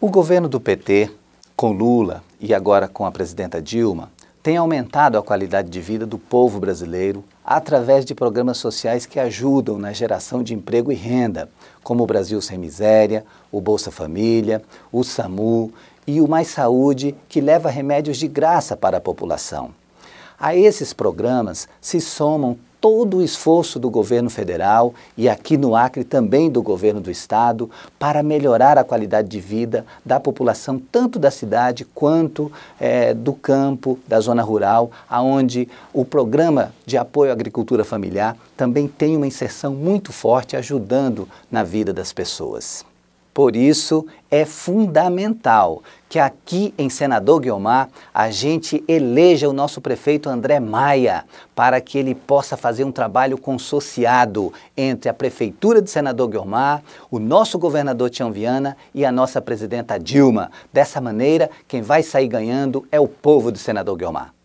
O governo do PT, com Lula e agora com a presidenta Dilma, tem aumentado a qualidade de vida do povo brasileiro através de programas sociais que ajudam na geração de emprego e renda, como o Brasil Sem Miséria, o Bolsa Família, o SAMU e o Mais Saúde, que leva remédios de graça para a população. A esses programas se somam todo o esforço do governo federal e aqui no Acre também do governo do estado para melhorar a qualidade de vida da população, tanto da cidade quanto é, do campo, da zona rural, aonde o programa de apoio à agricultura familiar também tem uma inserção muito forte ajudando na vida das pessoas. Por isso, é fundamental que aqui em Senador Guiomar a gente eleja o nosso prefeito André Maia para que ele possa fazer um trabalho consociado entre a Prefeitura de Senador Guiomar, o nosso governador Tião Viana e a nossa presidenta Dilma. Dessa maneira, quem vai sair ganhando é o povo de Senador Guiomar.